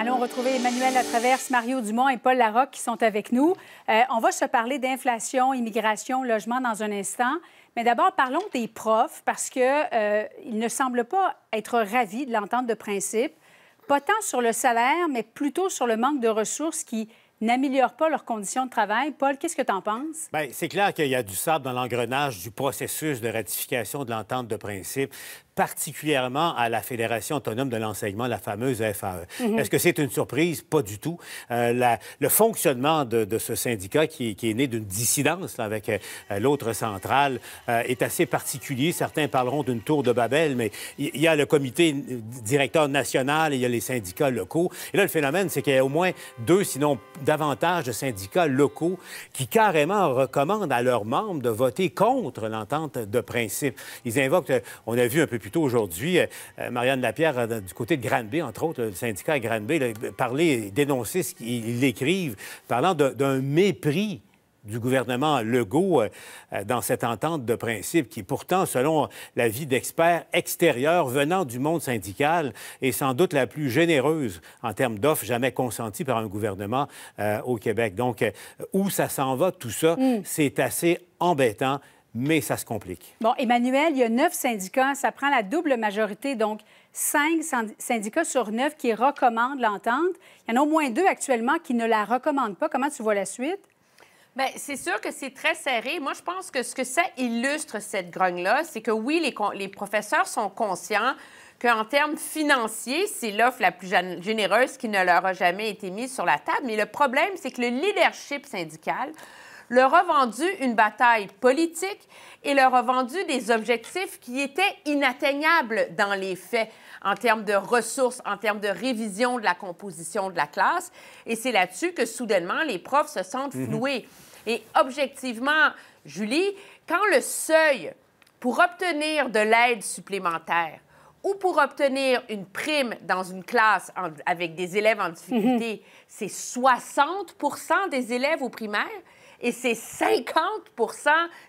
Allons retrouver Emmanuel Latraverse, Mario Dumont et Paul Larocque qui sont avec nous. Euh, on va se parler d'inflation, immigration, logement dans un instant. Mais d'abord, parlons des profs parce qu'ils euh, ne semblent pas être ravis de l'entente de principe, pas tant sur le salaire, mais plutôt sur le manque de ressources qui n'améliorent pas leurs conditions de travail. Paul, qu'est-ce que tu en penses? Bien, c'est clair qu'il y a du sable dans l'engrenage du processus de ratification de l'entente de principe particulièrement à la Fédération autonome de l'enseignement, la fameuse FAE. Mhm. Est-ce que c'est une surprise? Pas du tout. Euh, le fonctionnement de, ce syndicat, qui, qui, est né d'une dissidence avec euh, l'autre centrale, euh, est assez particulier. Certains parleront d'une tour de Babel, mais il y, y, a le comité directeur national et il y a les syndicats locaux. Et là, le phénomène, c'est qu'il y a au moins deux, sinon davantage de syndicats locaux qui carrément recommandent à leurs membres de voter contre l'entente de principe. Ils invoquent, euh, on a vu un peu plus tôt aujourd'hui, euh, euh, Marianne Lapierre, du côté de Granby, entre autres, le syndicat à Granby, parler, dénoncer ce qu'ils écrivent, parlant d'un mépris du gouvernement Legault euh, euh, dans cette entente de principe qui, pourtant, selon l'avis d'experts extérieurs venant du monde syndical, est sans doute la plus généreuse en termes d'offres jamais consenties par un gouvernement euh, au Québec. Donc, où ça s'en va, tout ça, hmm. c'est assez embêtant, mais ça se complique. Bon, Emmanuel, il y a neuf syndicats, ça prend la double majorité, donc cinq syndicats sur neuf qui recommandent l'entente. Il y en a au moins deux actuellement qui ne la recommandent pas. Comment tu vois la suite? Bien, c'est sûr que c'est très serré. Moi, je pense que ce que ça illustre, cette grogne-là, c'est que oui, les, professeurs sont conscients qu'en termes financiers, c'est l'offre la plus généreuse qui ne leur a jamais été mise sur la table. Mais le problème, c'est que le leadership syndical leur a vendu une bataille politique et leur a vendu des objectifs qui étaient inatteignables dans les faits en termes de ressources, en termes de révision de la composition de la classe. Et c'est là-dessus que soudainement, les profs se sentent mhm. floués. Et objectivement, Julie, quand le seuil pour obtenir de l'aide supplémentaire ou pour obtenir une prime dans une classe avec des élèves en difficulté, mhm. c'est 60 des élèves au primaire et c'est 50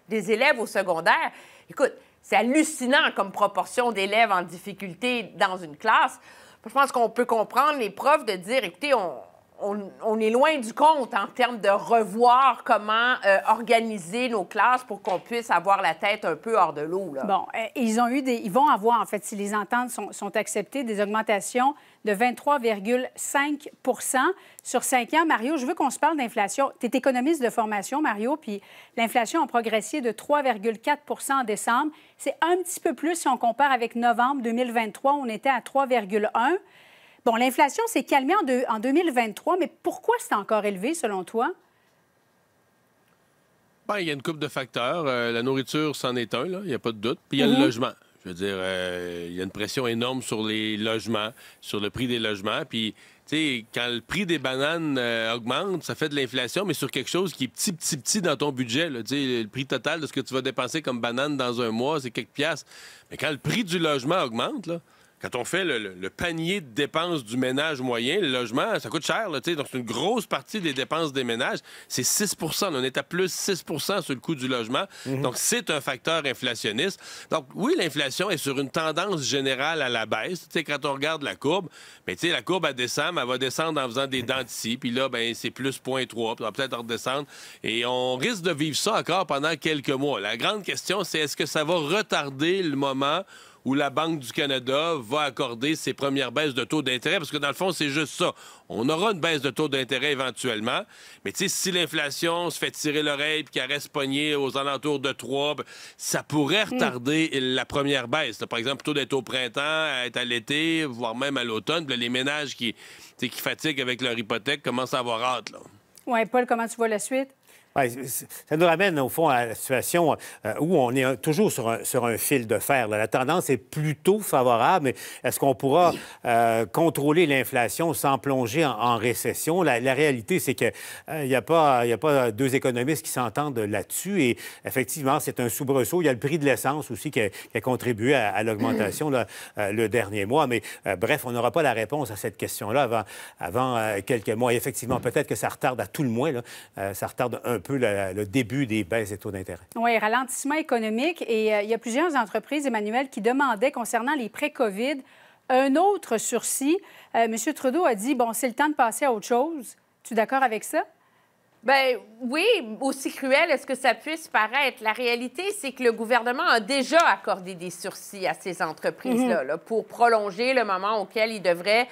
des élèves au secondaire. Écoute, c'est hallucinant comme proportion d'élèves en difficulté dans une classe. Je pense qu'on peut comprendre les profs de dire, écoutez, on, est loin du compte en termes de revoir comment euh, organiser nos classes pour qu'on puisse avoir la tête un peu hors de l'eau. Bon, euh, ils ont eu des, ils vont avoir en fait, si les ententes sont, sont acceptées, des augmentations de 23,5 sur 5 ans. Mario, je veux qu'on se parle d'inflation. Tu es économiste de formation, Mario, puis l'inflation a progressé de 3,4 en décembre. C'est un petit peu plus si on compare avec novembre 2023, on était à 3,1 Bon, l'inflation s'est calmée en, 2023, mais pourquoi c'est encore élevé selon toi? Ben, il y a une coupe de facteurs. Euh, la nourriture, c'en est un, il n'y a pas de doute. Puis il y a le mhm. logement. Je veux dire, euh, il y a une pression énorme sur les logements, sur le prix des logements. Puis, tu sais, quand le prix des bananes euh, augmente, ça fait de l'inflation, mais sur quelque chose qui est petit, petit, petit dans ton budget. le prix total de ce que tu vas dépenser comme banane dans un mois, c'est quelques piastres. Mais quand le prix du logement augmente, là, quand on fait le, panier de dépenses du ménage moyen, le logement, ça coûte cher, donc c'est une grosse partie des dépenses des ménages. C'est 6 on est à plus 6 sur le coût du logement. Mhm. Donc, c'est un facteur inflationniste. Donc, oui, l'inflation est sur une tendance générale à la baisse. quand on regarde la courbe, mais la courbe, elle descend, mais elle va descendre en faisant des dents puis là, ben, c'est plus 0,3, puis peut-être redescendre. Et on risque de vivre ça encore pendant quelques mois. La grande question, c'est est-ce que ça va retarder le moment où la Banque du Canada va accorder ses premières baisses de taux d'intérêt, parce que dans le fond, c'est juste ça. On aura une baisse de taux d'intérêt éventuellement, mais si l'inflation se fait tirer l'oreille puis qu'elle reste pognée aux alentours de 3, ben, ça pourrait hmm. retarder la première baisse. Par exemple, plutôt d'être au printemps, à être à l'été, voire même à l'automne. Les ménages qui, qui fatiguent avec leur hypothèque commencent à avoir hâte. Oui, Paul, comment tu vois la suite? ça nous ramène au fond à la situation euh, où on est toujours sur un, fil de fer. La tendance est plutôt favorable, mais est-ce qu'on pourra euh, contrôler l'inflation sans plonger en, récession? La, réalité, c'est qu'il n'y euh, a, pas, a pas deux économistes qui s'entendent là-dessus. Et effectivement, c'est un soubresaut. Il y a le prix de l'essence aussi qui a, contribué à, l'augmentation mm-hmm. le dernier mois. Mais bref, on n'aura pas la réponse à cette question-là avant, quelques mois. Et effectivement, mm-hmm. peut-être que ça retarde à tout le moins. ça retarde un peu le, début des baisses des taux d'intérêt. Oui, ralentissement économique. Et euh, il y a plusieurs entreprises, Emmanuel, qui demandaient concernant les prêts COVID un autre sursis. monsieur M. Trudeau a dit, bon, c'est le temps de passer à autre chose. Tu es d'accord avec ça? Ben oui, aussi cruel est-ce que ça puisse paraître. La réalité, c'est que le gouvernement a déjà accordé des sursis à ces entreprises-là mhm. pour prolonger le moment auquel ils devraient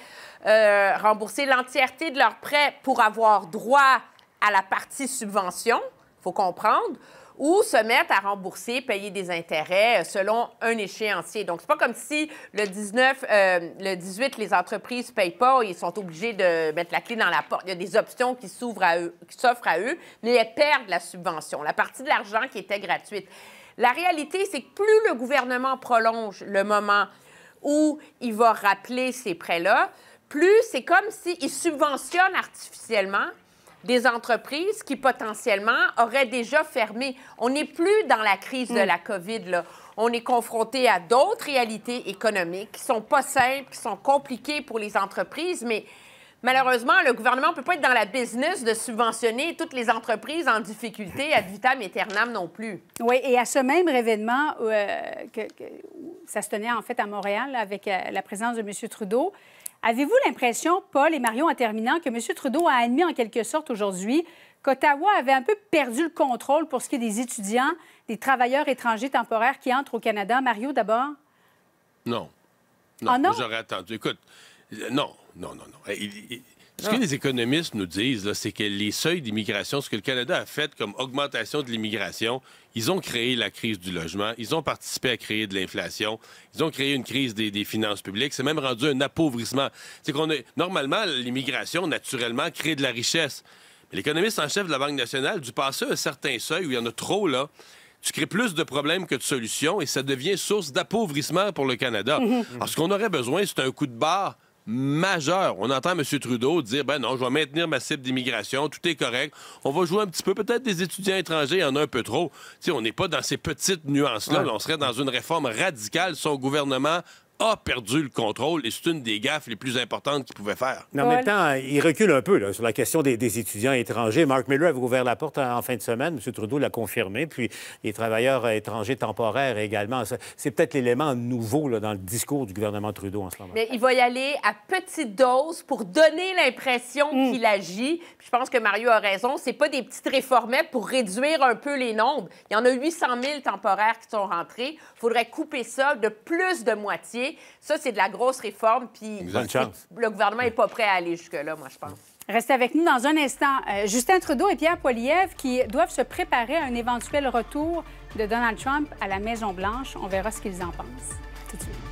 euh, rembourser l'entièreté de leurs prêts pour avoir droit à la partie subvention, faut comprendre, ou se mettre à rembourser, payer des intérêts euh, selon un échéancier. Donc, c'est pas comme si le 19, euh, le 18, les entreprises ne payent pas, ils sont obligés de mettre la clé dans la porte. Il y a des options qui s'ouvrent à eux, qui s'offrent à eux, mais elles perdent la subvention, la partie de l'argent qui était gratuite. La réalité, c'est que plus le gouvernement prolonge le moment où il va rappeler ces prêts-là, plus c'est comme s'il subventionne artificiellement des entreprises qui potentiellement auraient déjà fermé. On n'est plus dans la crise de mm. la COVID. Là. On est confronté à d'autres réalités économiques qui sont pas simples, qui sont compliquées pour les entreprises, mais Malheureusement, le gouvernement ne peut pas être dans la business de subventionner toutes les entreprises en difficulté à vitam aeternam non plus. Oui, et à ce même événement euh, que, que, ça se tenait en fait à Montréal avec euh, la présence de M. Trudeau. Avez-vous l'impression, Paul et Marion, en terminant, que M. Trudeau a admis en quelque sorte aujourd'hui qu'Ottawa avait un peu perdu le contrôle pour ce qui est des étudiants, des travailleurs étrangers temporaires qui entrent au Canada? Mario, d'abord? Non. Ah, non, ah, non? j'aurais attendu. Écoute, euh, non, non, non, non. il, ce que ah. les économistes nous disent, c'est que les seuils d'immigration, ce que le Canada a fait comme augmentation de l'immigration, ils ont créé la crise du logement, ils ont participé à créer de l'inflation, ils ont créé une crise des, finances publiques, c'est même rendu un appauvrissement. C'est qu'on est... normalement l'immigration naturellement crée de la richesse. Mais L'économiste en chef de la Banque nationale, du passé un certain seuil où il y en a trop là, tu crées plus de problèmes que de solutions et ça devient source d'appauvrissement pour le Canada. Alors, ce qu'on aurait besoin, c'est un coup de barre majeur. On entend M. Trudeau dire ben non, je vais maintenir ma cible d'immigration, tout est correct. On va jouer un petit peu, peut-être des étudiants étrangers, il y en a un peu trop. on n'est pas dans ces petites nuances-là. On serait dans une réforme radicale. Son gouvernement a perdu le contrôle et c'est une des gaffes les plus importantes qu'il pouvait faire. Mais en même temps, il recule un peu là, sur la question des, étudiants étrangers. Mark Miller avait ouvert la porte en, fin de semaine. M. Trudeau l'a confirmé. Puis les travailleurs étrangers temporaires également. C'est peut-être l'élément nouveau là, dans le discours du gouvernement Trudeau en ce moment. Mais il va y aller à petite dose pour donner l'impression hmm. qu'il agit. je pense que Mario a raison. C'est pas des petites réformettes pour réduire un peu les nombres. Il y en a 800 000 temporaires qui sont rentrés. Il faudrait couper ça de plus de moitié. Ça, c'est de la grosse réforme, puis le gouvernement n'est pas prêt à aller jusque-là, moi, je pense. Restez avec nous dans un instant. Euh, Justin Trudeau et Pierre Poilievre qui doivent se préparer à un éventuel retour de Donald Trump à la Maison-Blanche. On verra ce qu'ils en pensent. Tout de suite.